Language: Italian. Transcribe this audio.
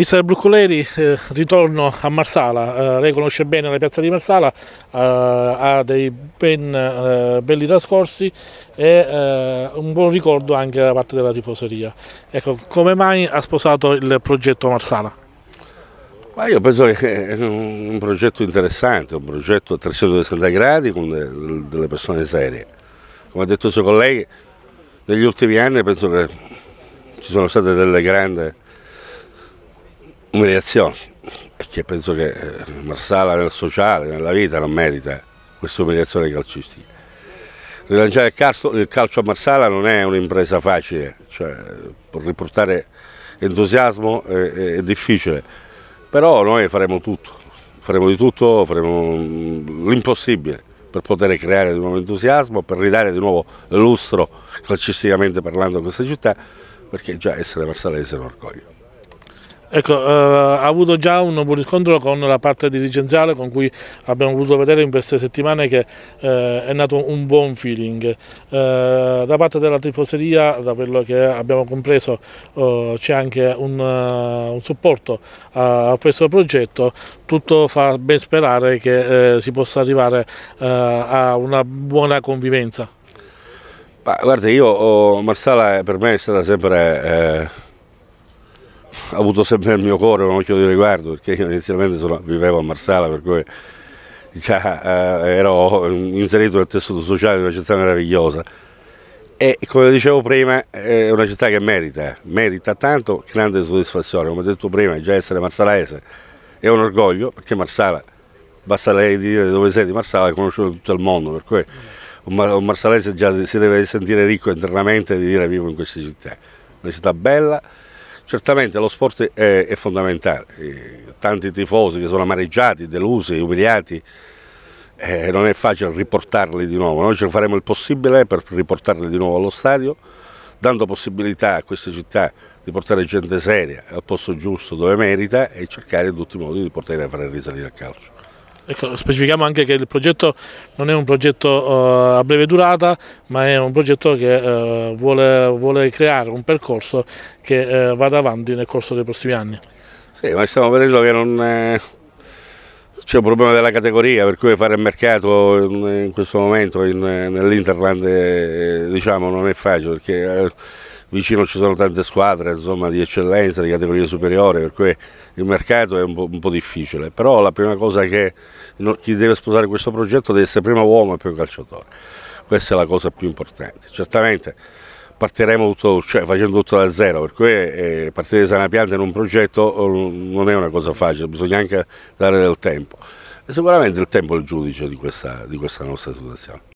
Mister Bruccoleri, eh, ritorno a Marsala, eh, lei conosce bene la piazza di Marsala, eh, ha dei ben eh, belli trascorsi e eh, un buon ricordo anche da parte della tifoseria. Ecco, come mai ha sposato il progetto Marsala? Ma io penso che è un progetto interessante, un progetto a 360 gradi con delle persone serie. Come ha detto il suo collega, negli ultimi anni penso che ci sono state delle grandi umiliazione, perché penso che eh, Marsala nel sociale, nella vita non merita questa umiliazione calcistica. Rilanciare il calcio, il calcio a Marsala non è un'impresa facile, cioè riportare entusiasmo è, eh, eh, è difficile, però noi faremo tutto, faremo di tutto, faremo mm, l'impossibile per poter creare di nuovo entusiasmo, per ridare di nuovo lustro calcisticamente parlando a questa città, perché già essere marsalese è un orgoglio. Ecco, eh, ha avuto già un buon riscontro con la parte dirigenziale con cui abbiamo potuto vedere in queste settimane che eh, è nato un buon feeling. Eh, da parte della tifoseria, da quello che abbiamo compreso, eh, c'è anche un, uh, un supporto a, a, questo progetto. Tutto fa ben sperare che eh, si possa arrivare a una buona convivenza. Bah, guarda, io, oh, Marsala per me è stata sempre ha avuto sempre il mio cuore un occhio di riguardo perché io inizialmente sono, vivevo a Marsala per cui già, eh, ero inserito nel tessuto sociale di una città meravigliosa e come dicevo prima eh, è una città che merita, eh, merita tanto grande soddisfazione, come ho detto prima già essere marsalaese è un orgoglio perché Marsala, basta lei dire dove sei di Marsala è conosciuto in tutto il mondo per cui un marsalese già si deve sentire ricco internamente di dire vivo in questa città, una città bella Certamente lo sport è, è fondamentale, tanti tifosi che sono amareggiati, delusi, umiliati, eh, non è facile riportarli di nuovo, noi ce faremo il possibile per riportarli di nuovo allo stadio, dando possibilità a questa città di portare gente seria al posto giusto dove merita e cercare in tutti i modi di poter fare risalire il calcio. Ecco, specifichiamo anche che il progetto non è un progetto uh, a breve durata, ma è un progetto che uh, vuole, vuole, creare un percorso che uh, vada avanti nel corso dei prossimi anni. Sì, ma stiamo vedendo che non è... c'è un problema della categoria, per cui fare mercato in, in questo momento nell'Interland diciamo, non è facile, perché vicino ci sono tante squadre insomma, di eccellenza, di categoria superiore, per cui il mercato è un po', un po difficile, però la prima cosa che chi deve sposare questo progetto deve essere prima uomo e poi calciatore, questa è la cosa più importante. Certamente partiremo tutto, cioè, facendo tutto da zero, per cui eh, partire da sana pianta in un progetto eh, non è una cosa facile, bisogna anche dare del tempo. E sicuramente il tempo è il giudice di questa, di questa nostra situazione.